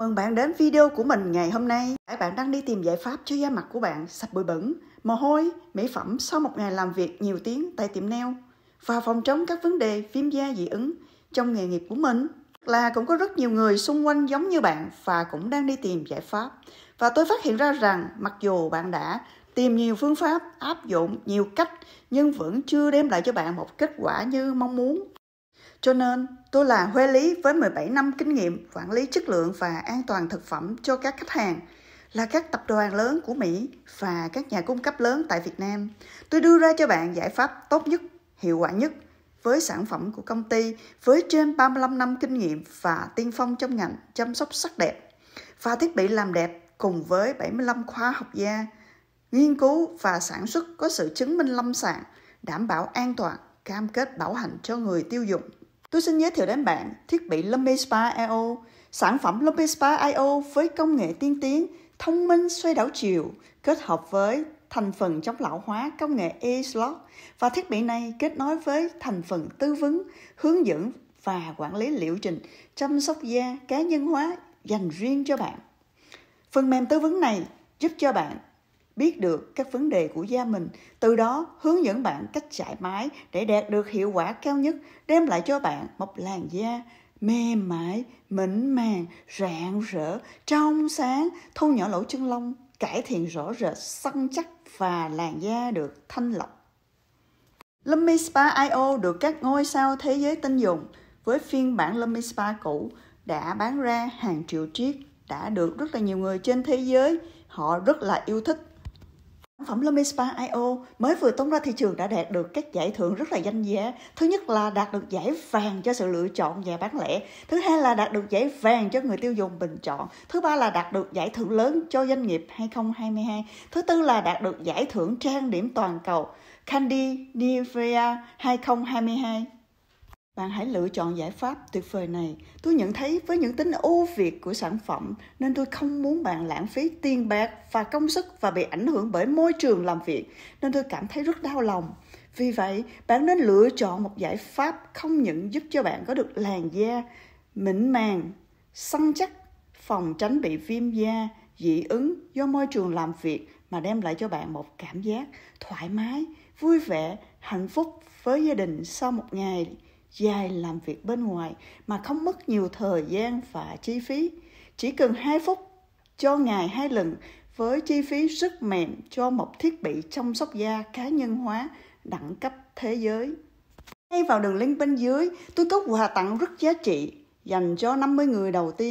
Mừng bạn đến video của mình ngày hôm nay. Các bạn đang đi tìm giải pháp cho da mặt của bạn sạch bụi bẩn, mồ hôi, mỹ phẩm sau một ngày làm việc nhiều tiếng tại tiệm nail và phòng chống các vấn đề viêm da dị ứng trong nghề nghiệp của mình. Là cũng có rất nhiều người xung quanh giống như bạn và cũng đang đi tìm giải pháp. Và tôi phát hiện ra rằng mặc dù bạn đã tìm nhiều phương pháp, áp dụng nhiều cách nhưng vẫn chưa đem lại cho bạn một kết quả như mong muốn. Cho nên, tôi là Huê Lý với 17 năm kinh nghiệm quản lý chất lượng và an toàn thực phẩm cho các khách hàng, là các tập đoàn lớn của Mỹ và các nhà cung cấp lớn tại Việt Nam. Tôi đưa ra cho bạn giải pháp tốt nhất, hiệu quả nhất với sản phẩm của công ty với trên 35 năm kinh nghiệm và tiên phong trong ngành chăm sóc sắc đẹp và thiết bị làm đẹp cùng với 75 khoa học gia, nghiên cứu và sản xuất có sự chứng minh lâm sàng đảm bảo an toàn cam kết bảo hành cho người tiêu dùng. Tôi xin giới thiệu đến bạn thiết bị Lumi Spa IO. Sản phẩm Lumi Spa IO với công nghệ tiên tiến, thông minh xoay đảo chiều, kết hợp với thành phần chống lão hóa công nghệ e-slot và thiết bị này kết nối với thành phần tư vấn, hướng dẫn và quản lý liệu trình chăm sóc da cá nhân hóa dành riêng cho bạn. Phần mềm tư vấn này giúp cho bạn biết được các vấn đề của da mình, từ đó hướng dẫn bạn cách trải mái để đạt được hiệu quả cao nhất, đem lại cho bạn một làn da mềm mại, mịn màng, rạng rỡ, trong sáng, thu nhỏ lỗ chân lông, cải thiện rõ rệt săn chắc và làn da được thanh lọc. Lumi Spa IO được các ngôi sao thế giới tin dùng với phiên bản Lumi Spa cũ đã bán ra hàng triệu chiếc, đã được rất là nhiều người trên thế giới họ rất là yêu thích Sản phẩm Lummy Spa IO mới vừa tung ra thị trường đã đạt được các giải thưởng rất là danh giá. Thứ nhất là đạt được giải vàng cho sự lựa chọn nhà bán lẻ. Thứ hai là đạt được giải vàng cho người tiêu dùng bình chọn. Thứ ba là đạt được giải thưởng lớn cho doanh nghiệp 2022. Thứ tư là đạt được giải thưởng trang điểm toàn cầu Candy Nivea 2022. Bạn hãy lựa chọn giải pháp tuyệt vời này. Tôi nhận thấy với những tính ưu việt của sản phẩm nên tôi không muốn bạn lãng phí tiền bạc và công sức và bị ảnh hưởng bởi môi trường làm việc nên tôi cảm thấy rất đau lòng. Vì vậy, bạn nên lựa chọn một giải pháp không những giúp cho bạn có được làn da mịn màng, săn chắc, phòng tránh bị viêm da, dị ứng do môi trường làm việc mà đem lại cho bạn một cảm giác thoải mái, vui vẻ, hạnh phúc với gia đình sau một ngày dài làm việc bên ngoài mà không mất nhiều thời gian và chi phí. Chỉ cần 2 phút cho ngày hai lần với chi phí rất mềm cho một thiết bị chăm sóc da cá nhân hóa đẳng cấp thế giới. Ngay vào đường link bên dưới, tôi có quà tặng rất giá trị dành cho 50 người đầu tiên.